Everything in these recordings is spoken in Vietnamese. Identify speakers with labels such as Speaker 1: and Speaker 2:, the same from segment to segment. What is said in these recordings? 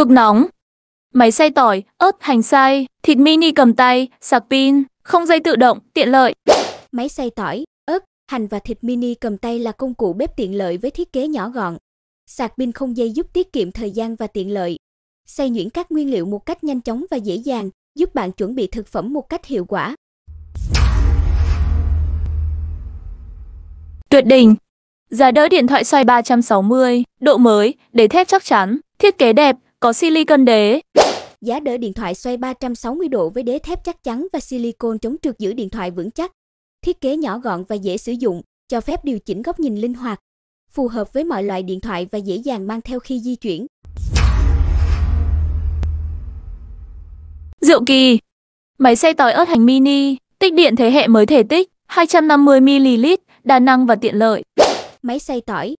Speaker 1: cực nóng. Máy xay tỏi, ớt, hành xay, thịt mini cầm tay, sạc pin, không dây tự động, tiện lợi.
Speaker 2: Máy xay tỏi, ớt, hành và thịt mini cầm tay là công cụ bếp tiện lợi với thiết kế nhỏ gọn. Sạc pin không dây giúp tiết kiệm thời gian và tiện lợi. Xay nhuyễn các nguyên liệu một cách nhanh chóng và dễ dàng, giúp bạn chuẩn bị thực phẩm một cách hiệu quả. Tuyệt đỉnh! Giá đỡ điện thoại xoay
Speaker 1: 360, độ mới, để thép chắc chắn, thiết kế đẹp, có silicon đế.
Speaker 2: Giá đỡ điện thoại xoay 360 độ với đế thép chắc chắn và silicon chống trượt giữ điện thoại vững chắc. Thiết kế nhỏ gọn và dễ sử dụng, cho phép điều chỉnh góc nhìn linh hoạt, phù hợp với mọi loại điện thoại và dễ dàng mang theo khi di chuyển.
Speaker 1: Diệu kỳ Máy xay tỏi ớt hành mini, tích điện thế hệ mới thể tích, 250ml, đa năng và tiện lợi.
Speaker 2: Máy xay tỏi,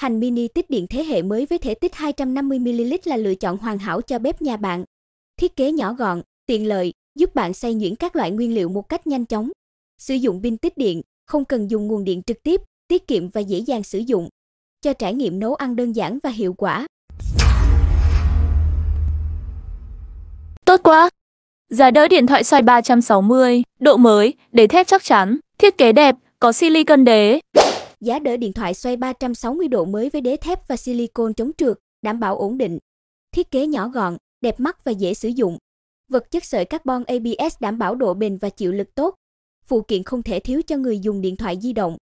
Speaker 2: Hành mini tích điện thế hệ mới với thể tích 250ml là lựa chọn hoàn hảo cho bếp nhà bạn. Thiết kế nhỏ gọn, tiện lợi, giúp bạn xay nhuyễn các loại nguyên liệu một cách nhanh chóng. Sử dụng pin tích điện, không cần dùng nguồn điện trực tiếp, tiết kiệm và dễ dàng sử dụng. Cho trải nghiệm nấu ăn đơn giản và hiệu quả.
Speaker 1: Tốt quá! Giá đỡ điện thoại xoay 360, độ mới, đế thép chắc chắn, thiết kế đẹp, có silicon đế
Speaker 2: giá đỡ điện thoại xoay 360 độ mới với đế thép và silicon chống trượt, đảm bảo ổn định. Thiết kế nhỏ gọn, đẹp mắt và dễ sử dụng. Vật chất sợi carbon ABS đảm bảo độ bền và chịu lực tốt. Phụ kiện không thể thiếu cho người dùng điện thoại di động.